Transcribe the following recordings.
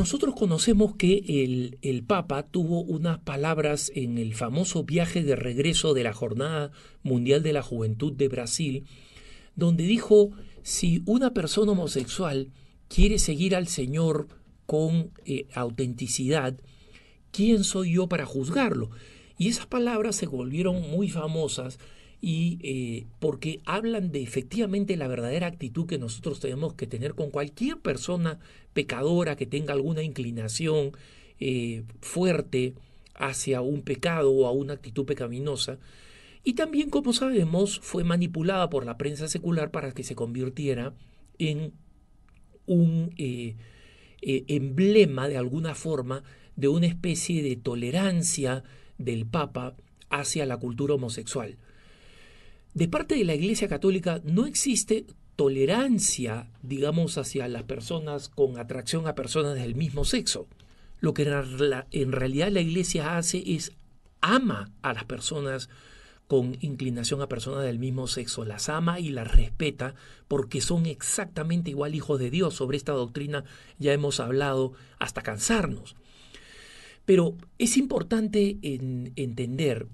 Nosotros conocemos que el, Papa tuvo unas palabras en el famoso viaje de regreso de la Jornada Mundial de la Juventud de Brasil, donde dijo, si una persona homosexual quiere seguir al Señor con eh, autenticidad, ¿quién soy yo para juzgarlo? Y esas palabras se volvieron muy famosas y eh, porque hablan de efectivamente la verdadera actitud que nosotros tenemos que tener con cualquier persona pecadora que tenga alguna inclinación eh, fuerte hacia un pecado o a una actitud pecaminosa. Y también, como sabemos, fue manipulada por la prensa secular para que se convirtiera en un eh, emblema de alguna forma de una especie de tolerancia del Papa hacia la cultura homosexual de parte de la Iglesia Católica no existe tolerancia, digamos, hacia las personas con atracción a personas del mismo sexo. Lo que en realidad la Iglesia hace es ama a las personas con inclinación a personas del mismo sexo, las ama y las respeta porque son exactamente igual hijos de Dios. Sobre esta doctrina ya hemos hablado hasta cansarnos. Pero es importante entender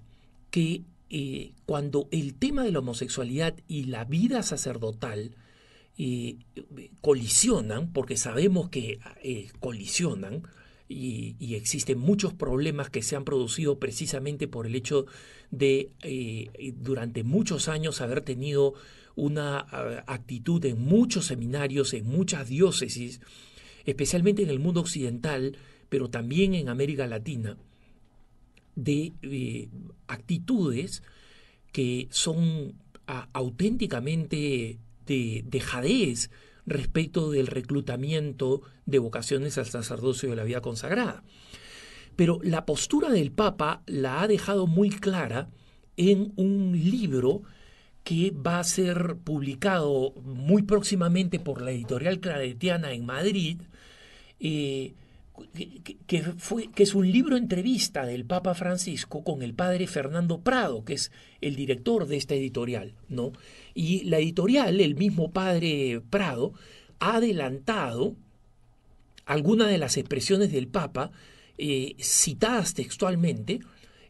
que eh, cuando el tema de la homosexualidad y la vida sacerdotal eh, colisionan, porque sabemos que eh, colisionan, y, existen muchos problemas que se han producido precisamente por el hecho de durante muchos años haber tenido una actitud en muchos seminarios, en muchas diócesis, especialmente en el mundo occidental, pero también en América Latina, de eh, actitudes que son ah, auténticamente de dejadez respecto del reclutamiento de vocaciones al sacerdocio de la vida consagrada. Pero la postura del Papa la ha dejado muy clara en un libro que va a ser publicado muy próximamente por la editorial claretiana en Madrid, eh, que, fue, que, es un libro entrevista del Papa Francisco con el padre Fernando Prado, que es el director de esta editorial, ¿no? Y la editorial, el mismo padre Prado, ha adelantado algunas de las expresiones del Papa eh, citadas textualmente,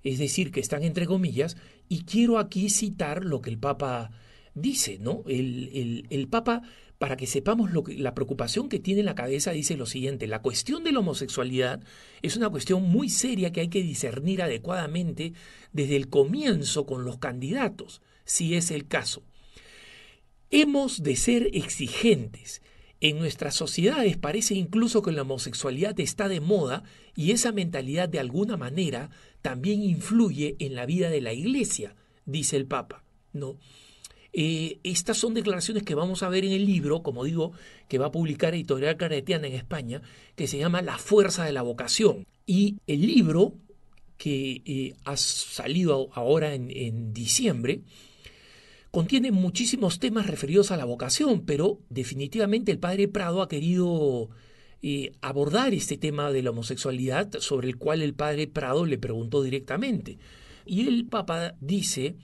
es decir, que están entre comillas, y quiero aquí citar lo que el Papa dice, ¿no? El, Papa, para que sepamos lo que, la preocupación que tiene en la cabeza, dice lo siguiente, la cuestión de la homosexualidad es una cuestión muy seria que hay que discernir adecuadamente desde el comienzo con los candidatos, si es el caso. Hemos de ser exigentes. En nuestras sociedades parece incluso que la homosexualidad está de moda y esa mentalidad de alguna manera también influye en la vida de la iglesia, dice el Papa. ¿no? Eh, estas son declaraciones que vamos a ver en el libro, como digo, que va a publicar Editorial Claretiana en España, que se llama La Fuerza de la Vocación. Y el libro, que eh, ha salido ahora en, diciembre, contiene muchísimos temas referidos a la vocación, pero definitivamente el padre Prado ha querido eh, abordar este tema de la homosexualidad sobre el cual el padre Prado le preguntó directamente. Y el Papa dice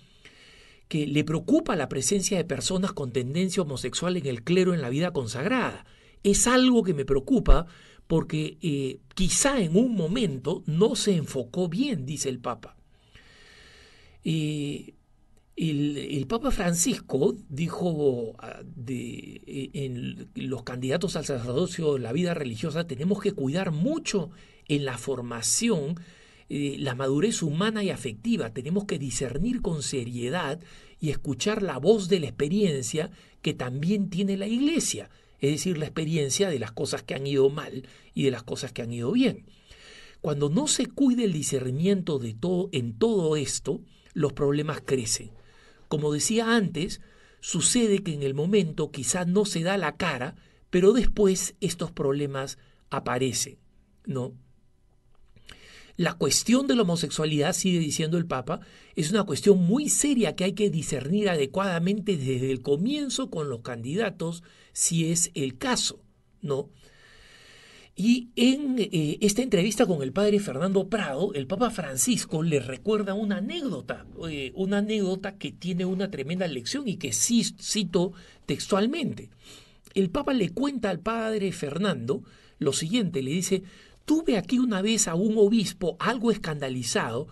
que le preocupa la presencia de personas con tendencia homosexual en el clero en la vida consagrada. Es algo que me preocupa porque eh, quizá en un momento no se enfocó bien, dice el Papa. Eh, el, Papa Francisco dijo ah, de, eh, en los candidatos al sacerdocio, la vida religiosa, tenemos que cuidar mucho en la formación eh, la madurez humana y afectiva. Tenemos que discernir con seriedad y escuchar la voz de la experiencia que también tiene la iglesia, es decir, la experiencia de las cosas que han ido mal y de las cosas que han ido bien. Cuando no se cuide el discernimiento de todo, en todo esto, los problemas crecen. Como decía antes, sucede que en el momento quizás no se da la cara, pero después estos problemas aparecen, ¿no? La cuestión de la homosexualidad, sigue diciendo el Papa, es una cuestión muy seria que hay que discernir adecuadamente desde el comienzo con los candidatos, si es el caso, ¿no? Y en eh, esta entrevista con el padre Fernando Prado, el Papa Francisco le recuerda una anécdota, eh, una anécdota que tiene una tremenda lección y que sí cito textualmente. El Papa le cuenta al padre Fernando lo siguiente, le dice, Tuve aquí una vez a un obispo algo escandalizado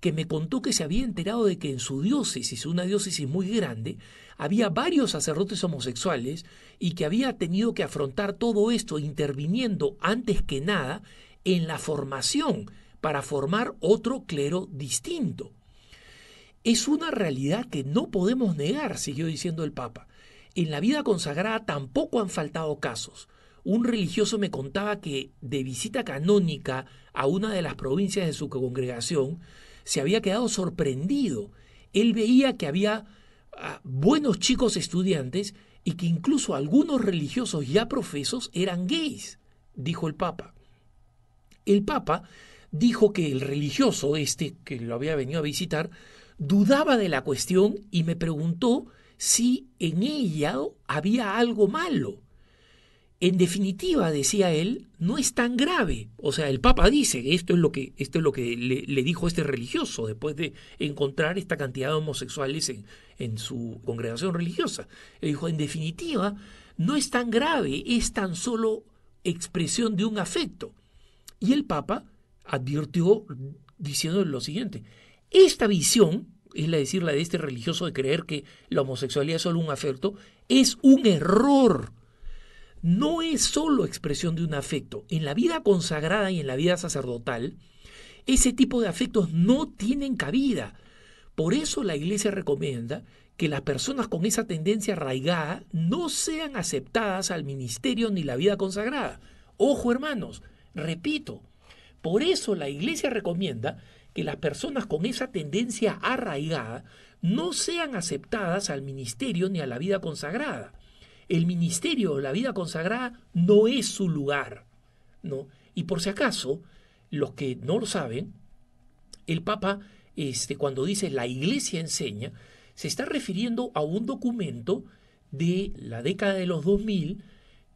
que me contó que se había enterado de que en su diócesis, una diócesis muy grande, había varios sacerdotes homosexuales y que había tenido que afrontar todo esto interviniendo antes que nada en la formación para formar otro clero distinto. Es una realidad que no podemos negar, siguió diciendo el Papa. En la vida consagrada tampoco han faltado casos un religioso me contaba que de visita canónica a una de las provincias de su congregación, se había quedado sorprendido. Él veía que había ah, buenos chicos estudiantes y que incluso algunos religiosos ya profesos eran gays, dijo el Papa. El Papa dijo que el religioso este que lo había venido a visitar dudaba de la cuestión y me preguntó si en ella había algo malo en definitiva, decía él, no es tan grave. O sea, el Papa dice, esto es lo que, esto es lo que le, dijo este religioso después de encontrar esta cantidad de homosexuales en, su congregación religiosa. Él dijo, en definitiva, no es tan grave, es tan solo expresión de un afecto. Y el Papa advirtió diciendo lo siguiente, esta visión, es la decir, la de este religioso de creer que la homosexualidad es solo un afecto, es un error no es solo expresión de un afecto. En la vida consagrada y en la vida sacerdotal, ese tipo de afectos no tienen cabida. Por eso la Iglesia recomienda que las personas con esa tendencia arraigada no sean aceptadas al ministerio ni la vida consagrada. Ojo hermanos, repito, por eso la Iglesia recomienda que las personas con esa tendencia arraigada no sean aceptadas al ministerio ni a la vida consagrada el ministerio, la vida consagrada, no es su lugar. ¿no? Y por si acaso, los que no lo saben, el Papa, este, cuando dice la iglesia enseña, se está refiriendo a un documento de la década de los 2000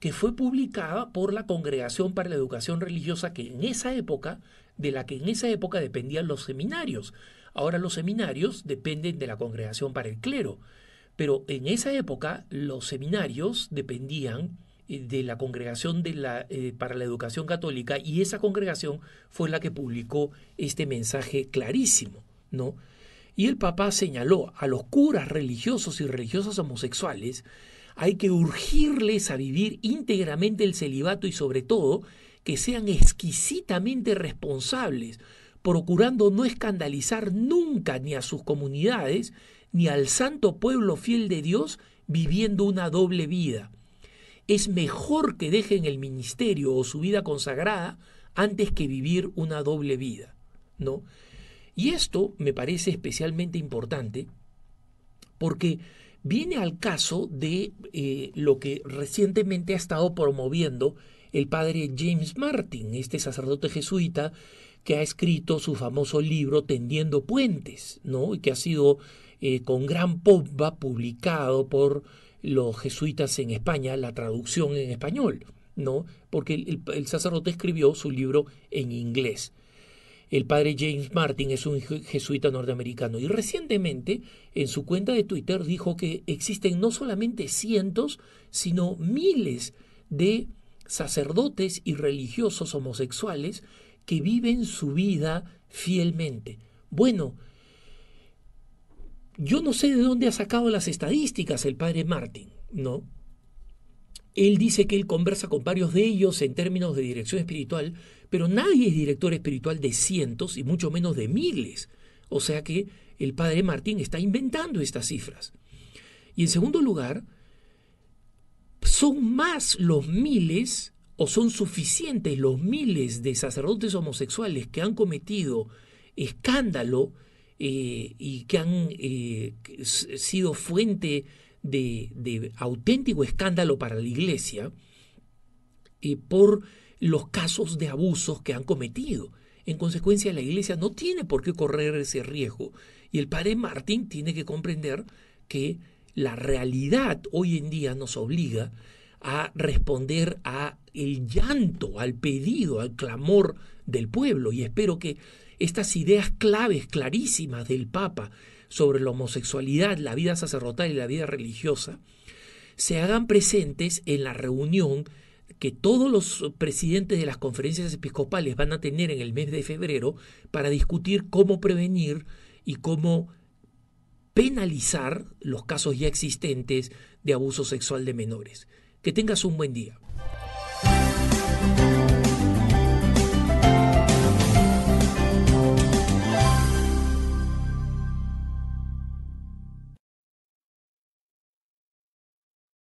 que fue publicada por la Congregación para la Educación Religiosa que en esa época, de la que en esa época dependían los seminarios. Ahora los seminarios dependen de la Congregación para el Clero. Pero en esa época los seminarios dependían eh, de la congregación eh, para la educación católica y esa congregación fue la que publicó este mensaje clarísimo, ¿no? Y el papá señaló a los curas religiosos y religiosas homosexuales hay que urgirles a vivir íntegramente el celibato y sobre todo que sean exquisitamente responsables procurando no escandalizar nunca ni a sus comunidades, ni al santo pueblo fiel de Dios viviendo una doble vida. Es mejor que dejen el ministerio o su vida consagrada antes que vivir una doble vida, ¿no? Y esto me parece especialmente importante porque viene al caso de eh, lo que recientemente ha estado promoviendo el padre James Martin, este sacerdote jesuita que ha escrito su famoso libro Tendiendo Puentes, ¿no? Y que ha sido eh, con gran pompa publicado por los jesuitas en España, la traducción en español, ¿no? Porque el sacerdote escribió su libro en inglés. El padre James Martin es un jesuita norteamericano y recientemente en su cuenta de Twitter dijo que existen no solamente cientos, sino miles de sacerdotes y religiosos homosexuales que viven su vida fielmente. Bueno, yo no sé de dónde ha sacado las estadísticas el padre Martin, ¿no? Él dice que él conversa con varios de ellos en términos de dirección espiritual, pero nadie es director espiritual de cientos y mucho menos de miles. O sea que el padre Martín está inventando estas cifras. Y en segundo lugar, son más los miles ¿O son suficientes los miles de sacerdotes homosexuales que han cometido escándalo eh, y que han eh, sido fuente de, auténtico escándalo para la iglesia eh, por los casos de abusos que han cometido? En consecuencia, la iglesia no tiene por qué correr ese riesgo. Y el padre Martín tiene que comprender que la realidad hoy en día nos obliga a responder a el llanto, al pedido, al clamor del pueblo y espero que estas ideas claves clarísimas del Papa sobre la homosexualidad, la vida sacerdotal y la vida religiosa se hagan presentes en la reunión que todos los presidentes de las conferencias episcopales van a tener en el mes de febrero para discutir cómo prevenir y cómo penalizar los casos ya existentes de abuso sexual de menores. Que tengas un buen día.